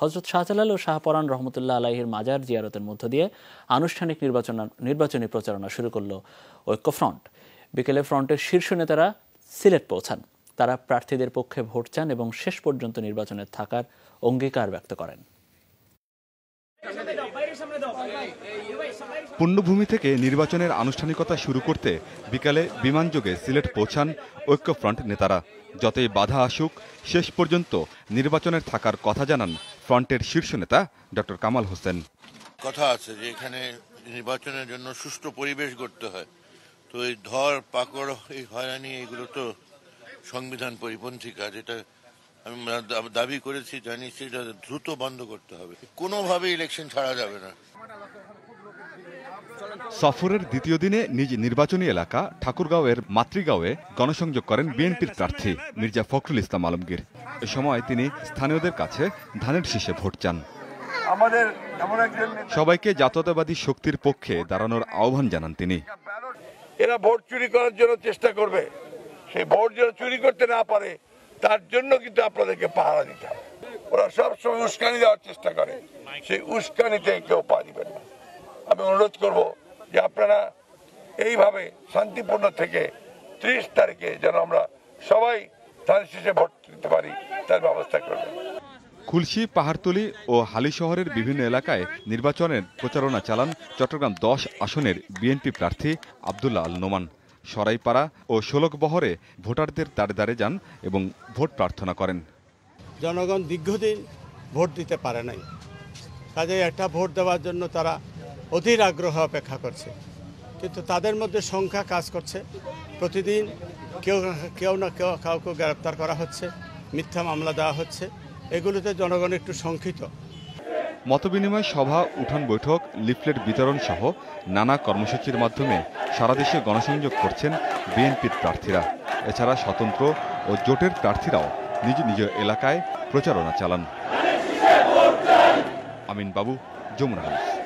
হজরত শাহজালাল ও শাহপরান রহমতুল্লাহ আলাহির মাজার জিয়ারতের মধ্য দিয়ে আনুষ্ঠানিক নির্বাচন নির্বাচনী প্রচারণা শুরু করল ঐক্যফ্রন্ট বিকেলে ফ্রন্টের শীর্ষ নেতারা সিলেট পৌঁছান তারা প্রার্থীদের পক্ষে ভোট চান এবং শেষ পর্যন্ত নির্বাচনে থাকার অঙ্গীকার ব্যক্ত করেন পুণ্যভূমি থেকে নির্বাচনের আনুষ্ঠানিকতা শুরু করতে বিকালে বিমানযোগে সিলেট পৌঁছান ঐক্যফ্রন্ট নেতারা যতই বাধা আসুক শেষ পর্যন্ত নির্বাচনের থাকার কথা জানান ফ্রন্টের শীর্ষ নেতা ডক্টর কামাল হোসেন কথা আছে যে এখানে নির্বাচনের জন্য সুষ্ঠু পরিবেশ গড়তে হয় তো এই ধর পাকড় এই হয়রানি এগুলো তো সংবিধান পরিপন্থী কাজ এটা আমি দাবি করেছি জানিয়েছি এটা দ্রুত বন্ধ করতে হবে কোনোভাবে ইলেকশন ছাড়া যাবে না সফরের দ্বিতীয় দিনে নিজ নির্বাচনী এলাকা ঠাকুরগাঁওয়ের মাতৃগাঁওয়ে গণসংযোগ করেন বিএনপির প্রার্থী মির্জা ফখরুল ইসলাম আলমগীর এ সময় তিনি স্থানীয়দের কাছে ধানের শীষে ভোট চান সবাইকে জাতীয়তাবাদী শক্তির পক্ষে দাঁড়ানোর আহ্বান জানান তিনি এরা ভোট চুরি করার জন্য চেষ্টা করবে সেই ভোট যেন চুরি করতে না পারে তার জন্য কিন্তু আপনাদেরকে পাহারা দিতে হবে ওরা সবসময় উস্কানি দেওয়ার চেষ্টা করে সেই উস্কানিতে কেউ পা দিবেন না আমি অনুরোধ করব যে আপনারা এইভাবে শান্তিপূর্ণ থেকে ত্রিশ তারিখে যেন আমরা সবাই ধান শেষে ভোট দিতে পারি তার ব্যবস্থা করবেন খুলশি পাহাড়তলি ও হালি শহরের বিভিন্ন এলাকায় নির্বাচনের প্রচারণা চালান চট্টগ্রাম দশ আসনের বিএনপি প্রার্থী আবদুল্লা আল নোমান সরাইপাড়া ও শোলক বহরে ভোটারদের দাঁড়ে দাঁড়ে যান এবং ভোট প্রার্থনা করেন জনগণ দীর্ঘদিন ভোট দিতে পারে নাই কাজে একটা ভোট দেওয়ার জন্য তারা অধীর আগ্রহ অপেক্ষা করছে কিন্তু তাদের মধ্যে সংখ্যা কাজ করছে প্রতিদিন কেউ কেউ না কেউ কাউকে গ্রেপ্তার করা হচ্ছে মিথ্যা মামলা দেওয়া হচ্ছে এগুলোতে জনগণ একটু শঙ্কিত মতবিনিময় সভা উঠান বৈঠক লিফলেট বিতরণ সহ নানা কর্মসূচির মাধ্যমে সারা দেশে গণসংযোগ করছেন বিএনপির প্রার্থীরা এছাড়া স্বতন্ত্র ও জোটের প্রার্থীরাও নিজ নিজ এলাকায় প্রচারণা চালান আমিন বাবু যমুনা হাউস